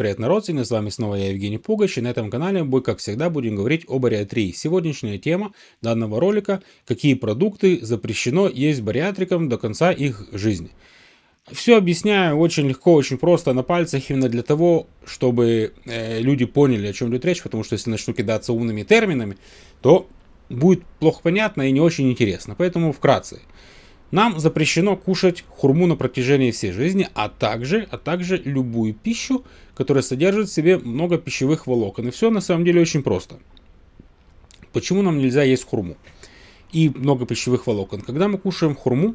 Привет, народ, сегодня с вами снова я, Евгений Пугач, и на этом канале мы, как всегда, будем говорить о бариатрии. Сегодняшняя тема данного ролика – какие продукты запрещено есть бариатрикам до конца их жизни. Все объясняю очень легко, очень просто, на пальцах, именно для того, чтобы э, люди поняли, о чем идет речь, потому что если начну кидаться умными терминами, то будет плохо понятно и не очень интересно, поэтому вкратце. Вкратце. Нам запрещено кушать хурму на протяжении всей жизни, а также, а также любую пищу, которая содержит в себе много пищевых волокон. И все на самом деле очень просто. Почему нам нельзя есть хурму? И много пищевых волокон. Когда мы кушаем хурму,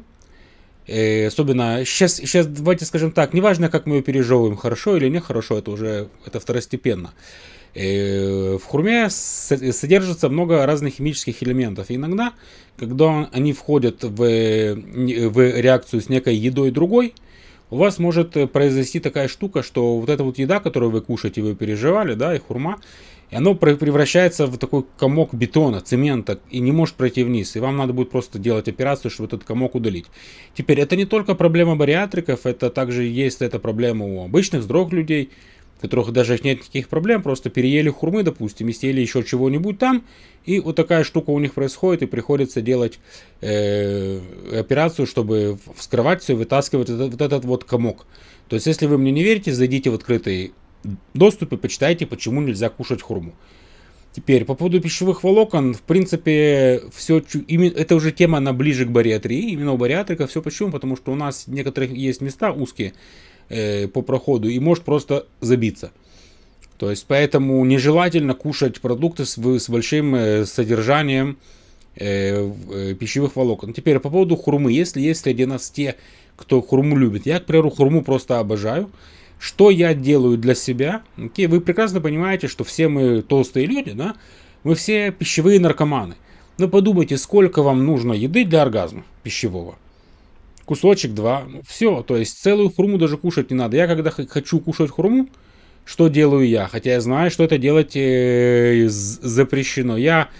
э, особенно сейчас, сейчас давайте скажем так, неважно, как мы ее пережевываем, хорошо или нехорошо, это уже это второстепенно. Э, в хурме содержится много разных химических элементов. И иногда, когда они входят в, в реакцию с некой едой другой, у вас может э, произойти такая штука, что вот эта вот еда, которую вы кушаете, вы переживали, да, и хурма, и оно превращается в такой комок бетона, цемента, и не может пройти вниз. И вам надо будет просто делать операцию, чтобы этот комок удалить. Теперь, это не только проблема бариатриков, это также есть эта проблема у обычных здоровых людей – в которых даже нет никаких проблем, просто переели хурмы, допустим, и съели еще чего-нибудь там, и вот такая штука у них происходит, и приходится делать э, операцию, чтобы вскрывать все, и вытаскивать этот, вот этот вот комок. То есть, если вы мне не верите, зайдите в открытый доступ и почитайте, почему нельзя кушать хурму. Теперь, по поводу пищевых волокон, в принципе, все, это уже тема, она ближе к бариатрии, именно у бариатрика. Все почему? Потому что у нас некоторых есть места узкие э, по проходу и может просто забиться. То есть, поэтому нежелательно кушать продукты с, с большим э, содержанием э, э, пищевых волокон. Теперь, по поводу хурмы. Если есть среди нас те, кто хурму любит. Я, к примеру, хурму просто обожаю. Что я делаю для себя? Okay, вы прекрасно понимаете, что все мы толстые люди, да? Мы все пищевые наркоманы. Но ну, подумайте, сколько вам нужно еды для оргазма пищевого? Кусочек, два, ну, все. То есть целую хурму даже кушать не надо. Я когда хочу кушать хурму, что делаю я? Хотя я знаю, что это делать э, запрещено. Я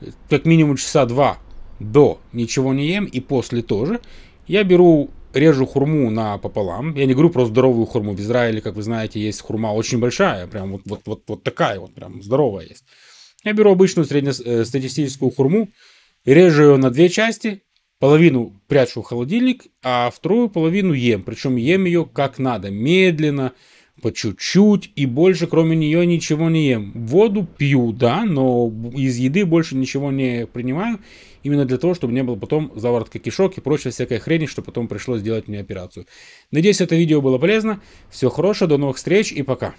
э, как минимум часа два до ничего не ем и после тоже. Я беру режу хурму на пополам. Я не говорю про здоровую хурму. В Израиле, как вы знаете, есть хурма очень большая, прям вот, вот, вот, вот такая вот, прям здоровая есть. Я беру обычную среднестатистическую э, хурму, режу ее на две части, половину прячу в холодильник, а вторую половину ем. Причем ем ее как надо, медленно, по чуть-чуть и больше кроме нее ничего не ем. Воду пью, да, но из еды больше ничего не принимаю, именно для того, чтобы не было потом заворотка кишок и прочая всякая хрень что потом пришлось делать мне операцию. Надеюсь, это видео было полезно. все хорошо до новых встреч и пока.